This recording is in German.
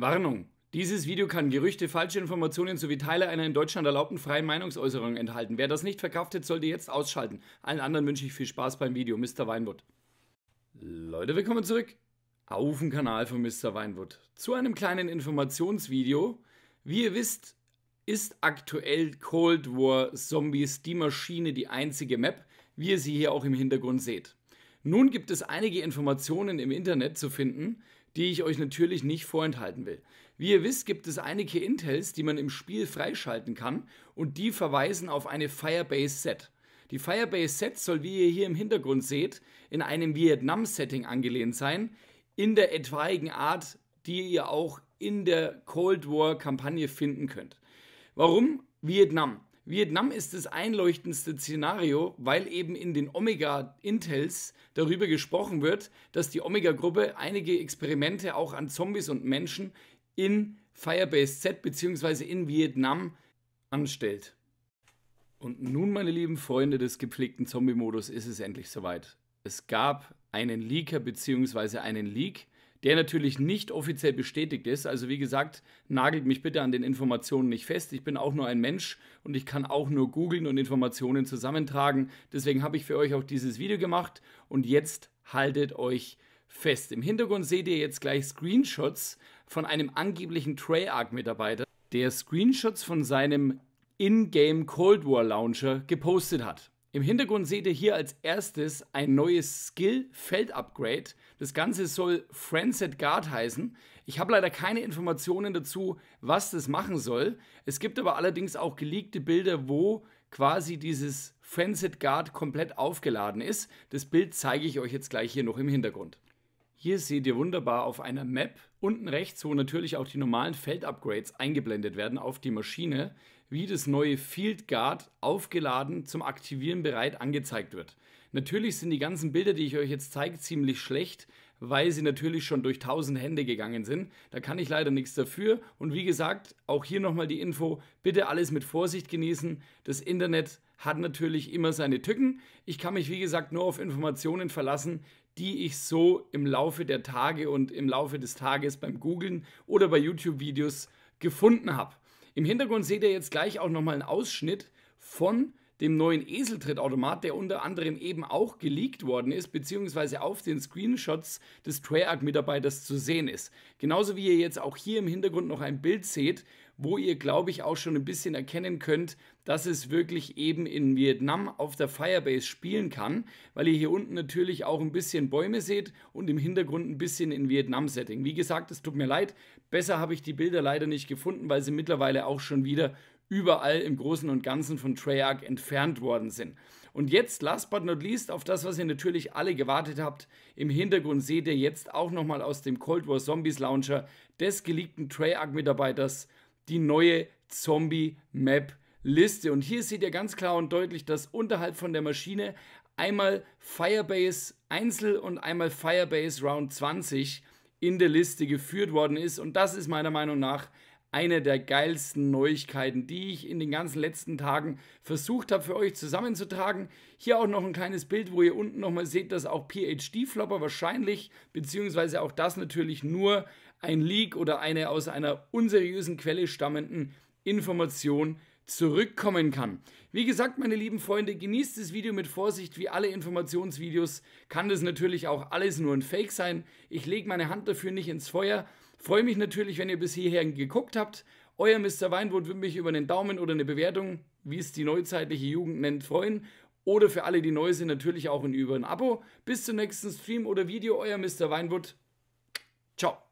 Warnung. Dieses Video kann Gerüchte, falsche Informationen sowie Teile einer in Deutschland erlaubten freien Meinungsäußerung enthalten. Wer das nicht verkraftet, sollte jetzt ausschalten. Allen anderen wünsche ich viel Spaß beim Video. Mr. Weinwood. Leute, willkommen zurück auf dem Kanal von Mr. Weinwood zu einem kleinen Informationsvideo. Wie ihr wisst, ist aktuell Cold War Zombies die Maschine die einzige Map, wie ihr sie hier auch im Hintergrund seht. Nun gibt es einige Informationen im Internet zu finden, die ich euch natürlich nicht vorenthalten will. Wie ihr wisst, gibt es einige Intels, die man im Spiel freischalten kann und die verweisen auf eine Firebase Set. Die Firebase Set soll, wie ihr hier im Hintergrund seht, in einem Vietnam-Setting angelehnt sein, in der etwaigen Art, die ihr auch in der Cold War-Kampagne finden könnt. Warum Vietnam? Vietnam ist das einleuchtendste Szenario, weil eben in den Omega-Intels darüber gesprochen wird, dass die Omega-Gruppe einige Experimente auch an Zombies und Menschen in Firebase Z bzw. in Vietnam anstellt. Und nun, meine lieben Freunde des gepflegten Zombie-Modus, ist es endlich soweit. Es gab einen Leaker bzw. einen Leak der natürlich nicht offiziell bestätigt ist. Also wie gesagt, nagelt mich bitte an den Informationen nicht fest. Ich bin auch nur ein Mensch und ich kann auch nur googeln und Informationen zusammentragen. Deswegen habe ich für euch auch dieses Video gemacht und jetzt haltet euch fest. Im Hintergrund seht ihr jetzt gleich Screenshots von einem angeblichen Treyarch-Mitarbeiter, der Screenshots von seinem in-game Cold War Launcher gepostet hat. Im Hintergrund seht ihr hier als erstes ein neues Skill-Feld-Upgrade. Das Ganze soll Friendset Guard heißen. Ich habe leider keine Informationen dazu, was das machen soll. Es gibt aber allerdings auch geleakte Bilder, wo quasi dieses Friendset Guard komplett aufgeladen ist. Das Bild zeige ich euch jetzt gleich hier noch im Hintergrund. Hier seht ihr wunderbar auf einer Map unten rechts, wo natürlich auch die normalen Feldupgrades eingeblendet werden auf die Maschine, wie das neue Field Guard aufgeladen zum Aktivieren bereit angezeigt wird. Natürlich sind die ganzen Bilder, die ich euch jetzt zeige, ziemlich schlecht, weil sie natürlich schon durch tausend Hände gegangen sind. Da kann ich leider nichts dafür. Und wie gesagt, auch hier nochmal die Info, bitte alles mit Vorsicht genießen. Das Internet hat natürlich immer seine Tücken. Ich kann mich, wie gesagt, nur auf Informationen verlassen, die ich so im Laufe der Tage und im Laufe des Tages beim Googlen oder bei YouTube-Videos gefunden habe. Im Hintergrund seht ihr jetzt gleich auch nochmal einen Ausschnitt von dem neuen Eseltrittautomat, der unter anderem eben auch geleakt worden ist, beziehungsweise auf den Screenshots des Treyarch-Mitarbeiters zu sehen ist. Genauso wie ihr jetzt auch hier im Hintergrund noch ein Bild seht, wo ihr, glaube ich, auch schon ein bisschen erkennen könnt, dass es wirklich eben in Vietnam auf der Firebase spielen kann, weil ihr hier unten natürlich auch ein bisschen Bäume seht und im Hintergrund ein bisschen in Vietnam-Setting. Wie gesagt, es tut mir leid, besser habe ich die Bilder leider nicht gefunden, weil sie mittlerweile auch schon wieder überall im Großen und Ganzen von Treyarch entfernt worden sind. Und jetzt, last but not least, auf das, was ihr natürlich alle gewartet habt, im Hintergrund seht ihr jetzt auch nochmal aus dem Cold War Zombies Launcher des geliebten Treyarch-Mitarbeiters die neue Zombie-Map Liste. Und hier seht ihr ganz klar und deutlich, dass unterhalb von der Maschine einmal Firebase Einzel und einmal Firebase Round 20 in der Liste geführt worden ist. Und das ist meiner Meinung nach eine der geilsten Neuigkeiten, die ich in den ganzen letzten Tagen versucht habe für euch zusammenzutragen. Hier auch noch ein kleines Bild, wo ihr unten nochmal seht, dass auch PhD-Flopper wahrscheinlich, beziehungsweise auch das natürlich nur ein Leak oder eine aus einer unseriösen Quelle stammenden Information zurückkommen kann. Wie gesagt, meine lieben Freunde, genießt das Video mit Vorsicht. Wie alle Informationsvideos kann das natürlich auch alles nur ein Fake sein. Ich lege meine Hand dafür nicht ins Feuer. Freue mich natürlich, wenn ihr bis hierher geguckt habt. Euer Mr. Weinwood würde mich über einen Daumen oder eine Bewertung, wie es die neuzeitliche Jugend nennt, freuen. Oder für alle, die neu sind, natürlich auch über ein Abo. Bis zum nächsten Stream oder Video. Euer Mr. Weinwood. Ciao.